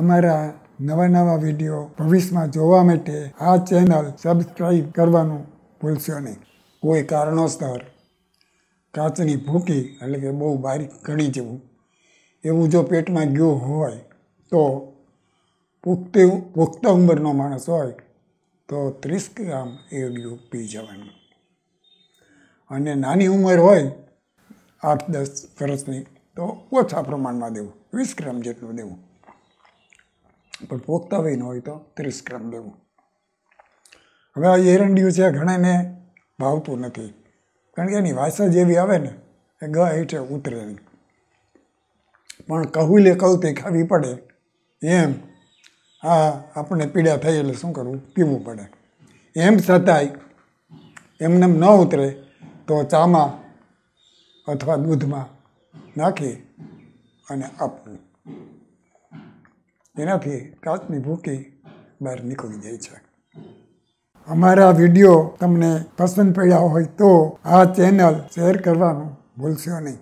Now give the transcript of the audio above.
અમારા નવા નવા વિડીયો ભવિષ્યમાં જોવા માટે આ ચેનલ સબસ્ક્રાઈબ કરવાનું ભૂલશો નહીં કોઈ કારણોસર કાચની ભૂકી એટલે કે બહુ બારીક ગળી જેવું એવું જો પેટમાં ગયું હોય તો પુખ્તી પુખ્ત ઉંમરનો માણસ હોય તો ત્રીસ ગ્રામ એ એડિયું પી જવાનું અને નાની ઉંમર હોય આઠ દસ વર્ષની તો ઓછા પ્રમાણમાં દેવું વીસ ગ્રામ જેટલું દેવું પણ પોખતા વહીને હોય તો ત્રીસ ગ્રામ લેવું હવે આ એરંડિયું છે ઘણાને ભાવતું નથી કારણ કે એની વાસા જેવી આવે ને એ ગ હેઠે ઉતરે પણ કહુલે કહુતે ખાવી પડે એમ આ આપણે પીડા થઈ એટલે શું કરવું પીવું પડે એમ છતાંય એમને ન ઉતરે તો ચામાં અથવા દૂધમાં નાખી અને આપવું તેનાથી કાચની ભૂકી બહાર નીકળી જાય છે અમારા વિડીયો તમને પસંદ પડ્યા હોય તો આ ચેનલ શેર કરવાનું ભૂલશો નહીં